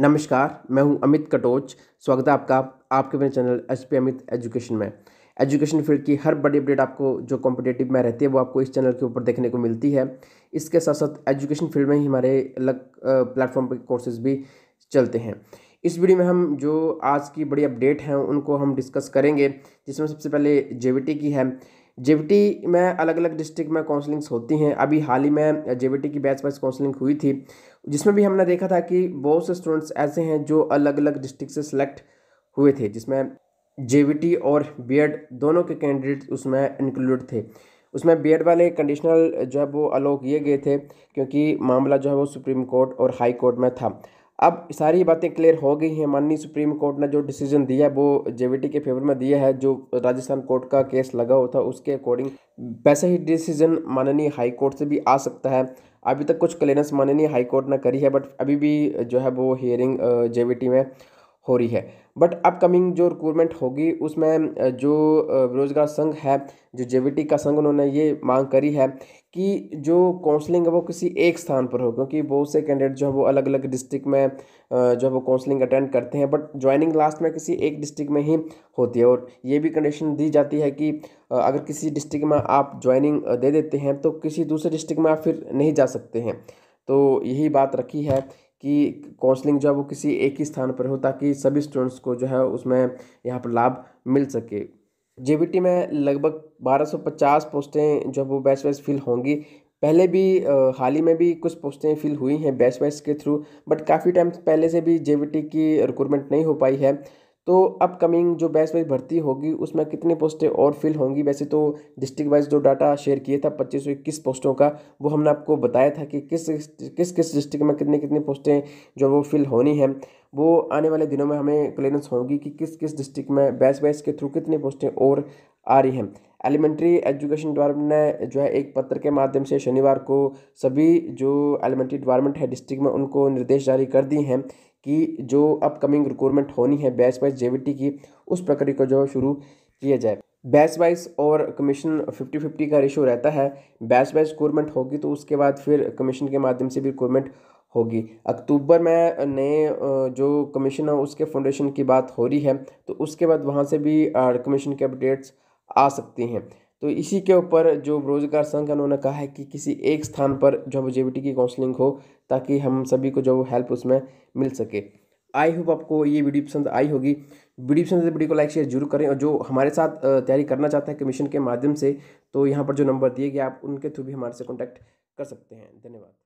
नमस्कार मैं हूं अमित कटोच स्वागत है आपका आपके मेरे channel H P Amit education में एजुकेशन फील्ड की हर बड़ी अपडेट आपको जो कॉम्पिटेटिव में रहती है वो आपको इस चैनल के ऊपर देखने को मिलती है इसके साथ साथ एजुकेशन फील्ड में ही हमारे अलग प्लेटफॉर्म पर कोर्सेज भी चलते हैं इस वीडियो में हम जो आज की बड़ी अपडेट हैं उनको हम डिस्कस करेंगे जिसमें सबसे पहले जे की है जेबीटी में अलग अलग डिस्ट्रिक्ट में काउंसलिंग्स होती हैं अभी हाल ही में जेबीटी की बैच वाइज काउंसलिंग हुई थी जिसमें भी हमने देखा था कि बहुत से स्टूडेंट्स ऐसे हैं जो अलग अलग डिस्ट्रिक्ट से सिलेक्ट हुए थे जिसमें जेबीटी और बीएड दोनों के कैंडिडेट उसमें इंक्लूड थे उसमें बीएड वाले कंडीशनल जो है वो अलाउ किए गए थे क्योंकि मामला जो है वो सुप्रीम कोर्ट और हाई कोर्ट में था अब सारी बातें क्लियर हो गई हैं माननीय सुप्रीम कोर्ट ने जो डिसीजन दिया है वो जेवीटी के फेवर में दिया है जो राजस्थान कोर्ट का केस लगा हुआ था उसके अकॉर्डिंग वैसे ही डिसीजन माननीय हाई कोर्ट से भी आ सकता है अभी तक कुछ क्लियरेंस माननीय हाई कोर्ट ने करी है बट अभी भी जो है वो हियरिंग जेवीटी में हो रही है बट अपकमिंग जो रिक्रूटमेंट होगी उसमें जो रोज़गार संघ है जो जे का संघ उन्होंने ये मांग करी है कि जो काउंसलिंग है वो किसी एक स्थान पर हो क्योंकि बहुत से कैंडिडेट जो है वो अलग अलग डिस्ट्रिक्ट में जो है वो काउंसलिंग अटेंड करते हैं बट ज्वाइनिंग लास्ट में किसी एक डिस्ट्रिक्ट में ही होती है और ये भी कंडीशन दी जाती है कि अगर किसी डिस्ट्रिक्ट में आप ज्वाइनिंग दे देते हैं तो किसी दूसरे डिस्ट्रिक्ट में आप फिर नहीं जा सकते हैं तो यही बात रखी है कि काउंसलिंग जो है वो किसी एक ही स्थान पर हो ताकि सभी स्टूडेंट्स को जो है उसमें यहाँ पर लाभ मिल सके जे में लगभग 1250 पोस्टें जो वो बैच वाइज फिल होंगी पहले भी हाल ही में भी कुछ पोस्टें फिल हुई हैं बैच वाइज के थ्रू बट काफ़ी टाइम पहले से भी जे की रिक्रूटमेंट नहीं हो पाई है तो अपकमिंग जो बैच वाइज भर्ती होगी उसमें कितने पोस्टें और फिल होंगी वैसे तो डिस्ट्रिक्ट वाइज जो डाटा शेयर किया था पच्चीस सौ इक्कीस पोस्टों का वो हमने आपको बताया था कि किस किस किस डिस्ट्रिक्ट में कितनी कितनी पोस्टें जो वो फिल होनी है वो आने वाले दिनों में हमें क्लियरेंस होगी कि किस किस डिस्ट्रिक्ट में बैच वाइज के थ्रू कितनी पोस्टें और आ रही हैं एलिमेंट्री एजुकेशन डिपार्टमेंट ने जो है एक पत्र के माध्यम से शनिवार को सभी जो एलिमेंट्री डिपार्टमेंट है डिस्ट्रिक्ट में उनको निर्देश जारी कर दिए हैं कि जो अपकमिंग रिक्रूटमेंट होनी है बैच वाइज जे की उस प्रक्रिया को जो है शुरू किया जाए बैच वाइज और कमीशन फिफ्टी फिफ्टी का रेशो रहता है बैच वाइज रिक्रूटमेंट होगी तो उसके बाद फिर कमीशन के माध्यम से भी रिक्रूटमेंट होगी अक्टूबर में नए जो कमीशन है उसके फाउंडेशन की बात हो रही है तो उसके बाद वहाँ से भी कमीशन के अपडेट्स आ सकते हैं तो इसी के ऊपर जो रोजगार संघ है उन्होंने कहा है कि किसी एक स्थान पर जॉब जेबीटी की काउंसलिंग हो ताकि हम सभी को जो हेल्प उसमें मिल सके आई होप आपको ये वीडियो पसंद आई होगी वीडियो पसंद तो वीडियो को लाइक शेयर जरूर करें और जो हमारे साथ तैयारी करना चाहते हैं कमीशन के माध्यम से तो यहाँ पर जो नंबर दिए गए आप उनके थ्रू भी हमारे से कॉन्टैक्ट कर सकते हैं धन्यवाद